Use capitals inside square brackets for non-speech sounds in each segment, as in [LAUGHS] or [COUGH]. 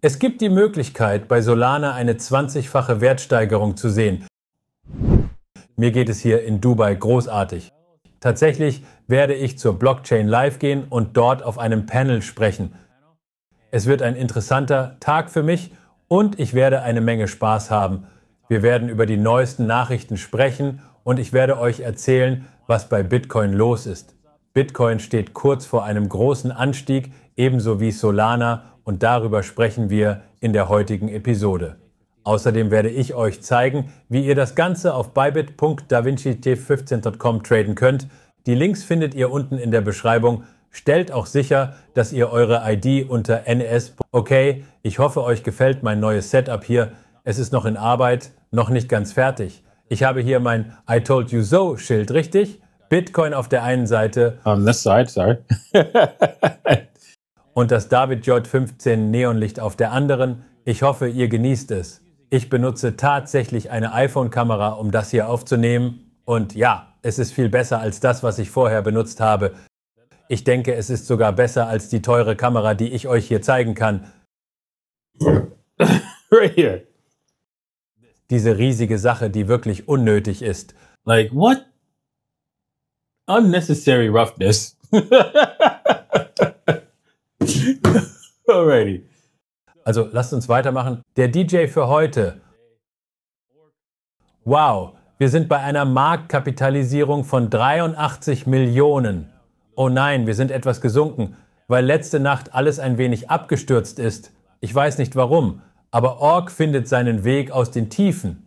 Es gibt die Möglichkeit, bei Solana eine 20-fache Wertsteigerung zu sehen. Mir geht es hier in Dubai großartig. Tatsächlich werde ich zur Blockchain Live gehen und dort auf einem Panel sprechen. Es wird ein interessanter Tag für mich und ich werde eine Menge Spaß haben. Wir werden über die neuesten Nachrichten sprechen und ich werde euch erzählen, was bei Bitcoin los ist. Bitcoin steht kurz vor einem großen Anstieg, ebenso wie Solana und darüber sprechen wir in der heutigen Episode. Außerdem werde ich euch zeigen, wie ihr das Ganze auf bybit.davincit15.com traden könnt. Die Links findet ihr unten in der Beschreibung. Stellt auch sicher, dass ihr eure ID unter NS. Okay, ich hoffe, euch gefällt mein neues Setup hier. Es ist noch in Arbeit, noch nicht ganz fertig. Ich habe hier mein I told you so Schild, richtig? Bitcoin auf der einen Seite. On this side, sorry. [LAUGHS] und das David J15 Neonlicht auf der anderen. Ich hoffe, ihr genießt es. Ich benutze tatsächlich eine iPhone-Kamera, um das hier aufzunehmen. Und ja, es ist viel besser als das, was ich vorher benutzt habe. Ich denke, es ist sogar besser als die teure Kamera, die ich euch hier zeigen kann. [LAUGHS] right here. Diese riesige Sache, die wirklich unnötig ist. Like what? Unnecessary roughness. [LAUGHS] Alrighty. Also lasst uns weitermachen. Der DJ für heute. Wow, wir sind bei einer Marktkapitalisierung von 83 Millionen. Oh nein, wir sind etwas gesunken, weil letzte Nacht alles ein wenig abgestürzt ist. Ich weiß nicht warum, aber Org findet seinen Weg aus den Tiefen.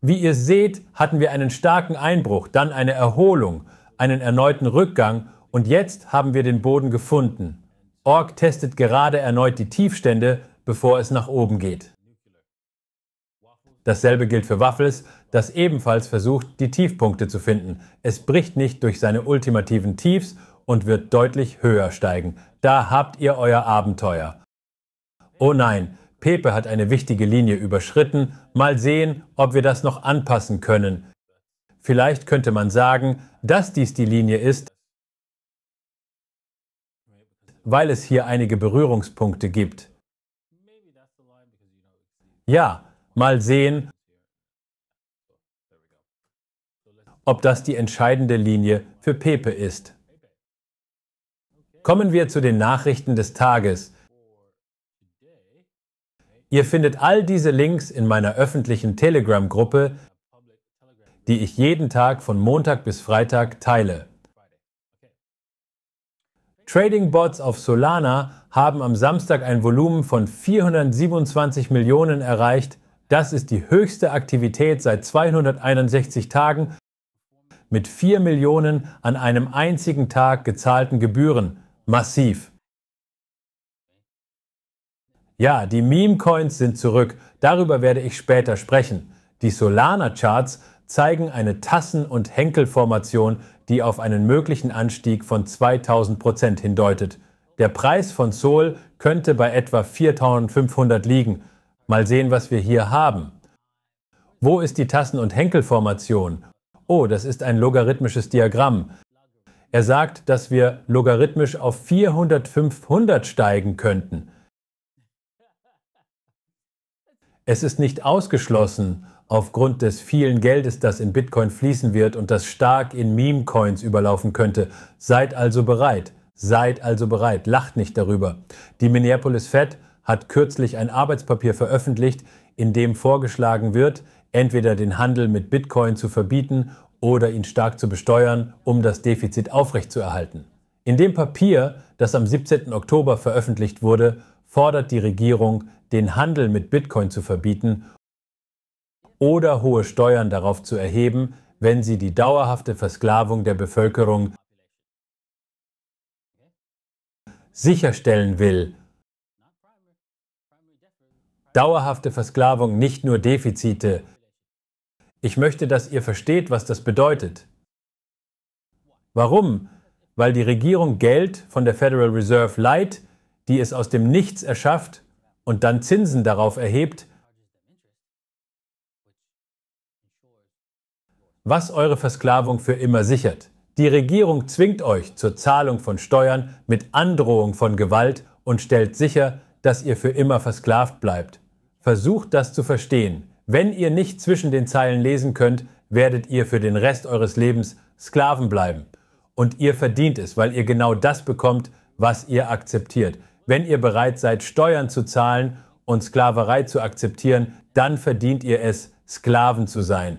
Wie ihr seht, hatten wir einen starken Einbruch, dann eine Erholung, einen erneuten Rückgang und jetzt haben wir den Boden gefunden. Org testet gerade erneut die Tiefstände, bevor es nach oben geht. Dasselbe gilt für Waffles, das ebenfalls versucht, die Tiefpunkte zu finden. Es bricht nicht durch seine ultimativen Tiefs und wird deutlich höher steigen. Da habt ihr euer Abenteuer. Oh nein, Pepe hat eine wichtige Linie überschritten. Mal sehen, ob wir das noch anpassen können. Vielleicht könnte man sagen, dass dies die Linie ist, weil es hier einige Berührungspunkte gibt. Ja, mal sehen, ob das die entscheidende Linie für Pepe ist. Kommen wir zu den Nachrichten des Tages. Ihr findet all diese Links in meiner öffentlichen Telegram-Gruppe, die ich jeden Tag von Montag bis Freitag teile. Trading-Bots auf Solana haben am Samstag ein Volumen von 427 Millionen erreicht. Das ist die höchste Aktivität seit 261 Tagen mit 4 Millionen an einem einzigen Tag gezahlten Gebühren. Massiv. Ja, die Meme-Coins sind zurück. Darüber werde ich später sprechen. Die Solana-Charts zeigen eine Tassen- und Henkelformation die auf einen möglichen Anstieg von 2000 Prozent hindeutet. Der Preis von Sol könnte bei etwa 4500 liegen. Mal sehen, was wir hier haben. Wo ist die Tassen- und Henkelformation? Oh, das ist ein logarithmisches Diagramm. Er sagt, dass wir logarithmisch auf 400, 500 steigen könnten. Es ist nicht ausgeschlossen, aufgrund des vielen Geldes, das in Bitcoin fließen wird und das stark in Meme-Coins überlaufen könnte. Seid also bereit. Seid also bereit. Lacht nicht darüber. Die Minneapolis Fed hat kürzlich ein Arbeitspapier veröffentlicht, in dem vorgeschlagen wird, entweder den Handel mit Bitcoin zu verbieten oder ihn stark zu besteuern, um das Defizit aufrechtzuerhalten. In dem Papier, das am 17. Oktober veröffentlicht wurde, fordert die Regierung, den Handel mit Bitcoin zu verbieten oder hohe Steuern darauf zu erheben, wenn sie die dauerhafte Versklavung der Bevölkerung sicherstellen will. Dauerhafte Versklavung, nicht nur Defizite. Ich möchte, dass ihr versteht, was das bedeutet. Warum? Weil die Regierung Geld von der Federal Reserve leiht, die es aus dem Nichts erschafft und dann Zinsen darauf erhebt, was eure Versklavung für immer sichert. Die Regierung zwingt euch zur Zahlung von Steuern mit Androhung von Gewalt und stellt sicher, dass ihr für immer versklavt bleibt. Versucht das zu verstehen. Wenn ihr nicht zwischen den Zeilen lesen könnt, werdet ihr für den Rest eures Lebens Sklaven bleiben. Und ihr verdient es, weil ihr genau das bekommt, was ihr akzeptiert. Wenn ihr bereit seid, Steuern zu zahlen und Sklaverei zu akzeptieren, dann verdient ihr es, Sklaven zu sein.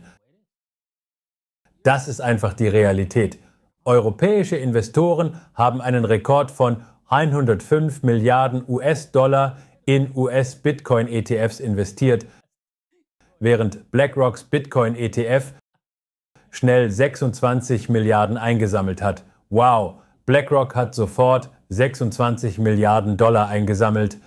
Das ist einfach die Realität. Europäische Investoren haben einen Rekord von 105 Milliarden US-Dollar in US-Bitcoin-ETFs investiert, während BlackRocks Bitcoin-ETF schnell 26 Milliarden eingesammelt hat. Wow, BlackRock hat sofort 26 Milliarden Dollar eingesammelt.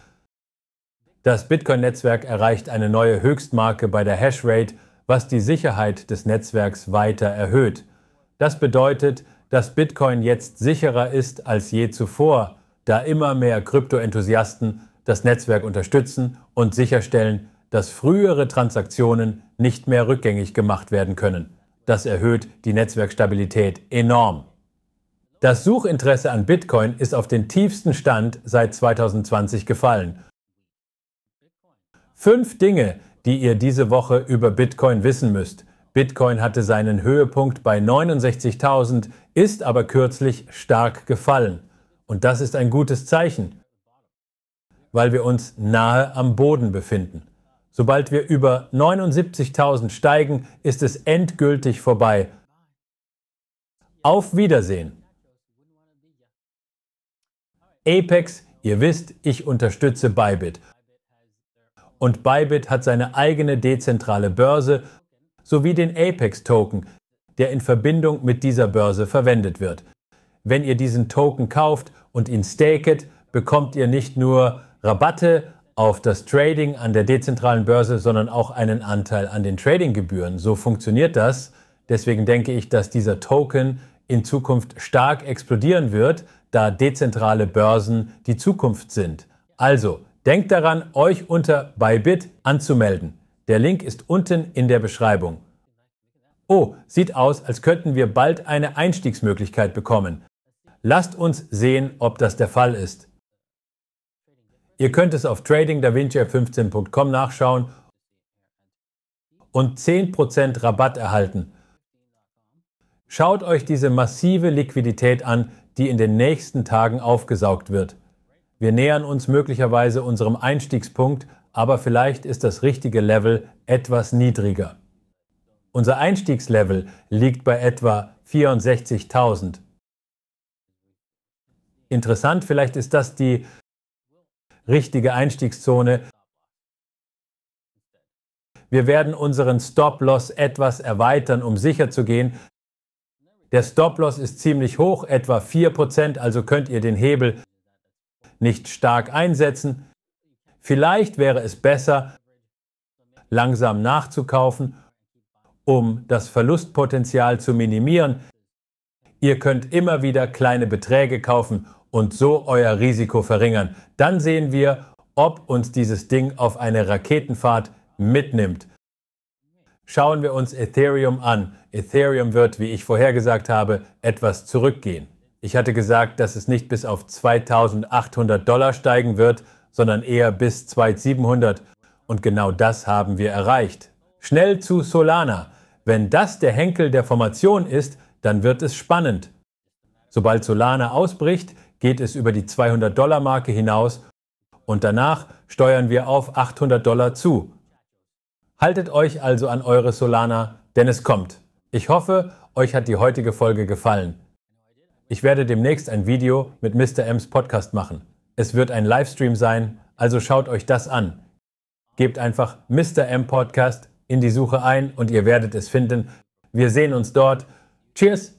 Das Bitcoin-Netzwerk erreicht eine neue Höchstmarke bei der Hashrate was die Sicherheit des Netzwerks weiter erhöht. Das bedeutet, dass Bitcoin jetzt sicherer ist als je zuvor, da immer mehr Krypto-Enthusiasten das Netzwerk unterstützen und sicherstellen, dass frühere Transaktionen nicht mehr rückgängig gemacht werden können. Das erhöht die Netzwerkstabilität enorm. Das Suchinteresse an Bitcoin ist auf den tiefsten Stand seit 2020 gefallen Fünf Dinge, die ihr diese Woche über Bitcoin wissen müsst. Bitcoin hatte seinen Höhepunkt bei 69.000, ist aber kürzlich stark gefallen. Und das ist ein gutes Zeichen, weil wir uns nahe am Boden befinden. Sobald wir über 79.000 steigen, ist es endgültig vorbei. Auf Wiedersehen. Apex, ihr wisst, ich unterstütze Bybit und Bybit hat seine eigene dezentrale Börse sowie den Apex-Token, der in Verbindung mit dieser Börse verwendet wird. Wenn ihr diesen Token kauft und ihn staket, bekommt ihr nicht nur Rabatte auf das Trading an der dezentralen Börse, sondern auch einen Anteil an den Tradinggebühren. So funktioniert das. Deswegen denke ich, dass dieser Token in Zukunft stark explodieren wird, da dezentrale Börsen die Zukunft sind. Also, Denkt daran, euch unter Bybit anzumelden. Der Link ist unten in der Beschreibung. Oh, sieht aus, als könnten wir bald eine Einstiegsmöglichkeit bekommen. Lasst uns sehen, ob das der Fall ist. Ihr könnt es auf tradingdavinci15.com nachschauen und 10% Rabatt erhalten. Schaut euch diese massive Liquidität an, die in den nächsten Tagen aufgesaugt wird. Wir nähern uns möglicherweise unserem Einstiegspunkt, aber vielleicht ist das richtige Level etwas niedriger. Unser Einstiegslevel liegt bei etwa 64.000. Interessant, vielleicht ist das die richtige Einstiegszone. Wir werden unseren Stop-Loss etwas erweitern, um sicher zu gehen. Der Stop-Loss ist ziemlich hoch, etwa 4%, also könnt ihr den Hebel nicht stark einsetzen. Vielleicht wäre es besser, langsam nachzukaufen, um das Verlustpotenzial zu minimieren. Ihr könnt immer wieder kleine Beträge kaufen und so euer Risiko verringern. Dann sehen wir, ob uns dieses Ding auf eine Raketenfahrt mitnimmt. Schauen wir uns Ethereum an. Ethereum wird, wie ich vorhergesagt habe, etwas zurückgehen. Ich hatte gesagt, dass es nicht bis auf 2800 Dollar steigen wird, sondern eher bis 2700. Und genau das haben wir erreicht. Schnell zu Solana. Wenn das der Henkel der Formation ist, dann wird es spannend. Sobald Solana ausbricht, geht es über die 200-Dollar-Marke hinaus und danach steuern wir auf 800 Dollar zu. Haltet euch also an eure Solana, denn es kommt. Ich hoffe, euch hat die heutige Folge gefallen. Ich werde demnächst ein Video mit Mr. M's Podcast machen. Es wird ein Livestream sein, also schaut euch das an. Gebt einfach Mr. M Podcast in die Suche ein und ihr werdet es finden. Wir sehen uns dort. Cheers!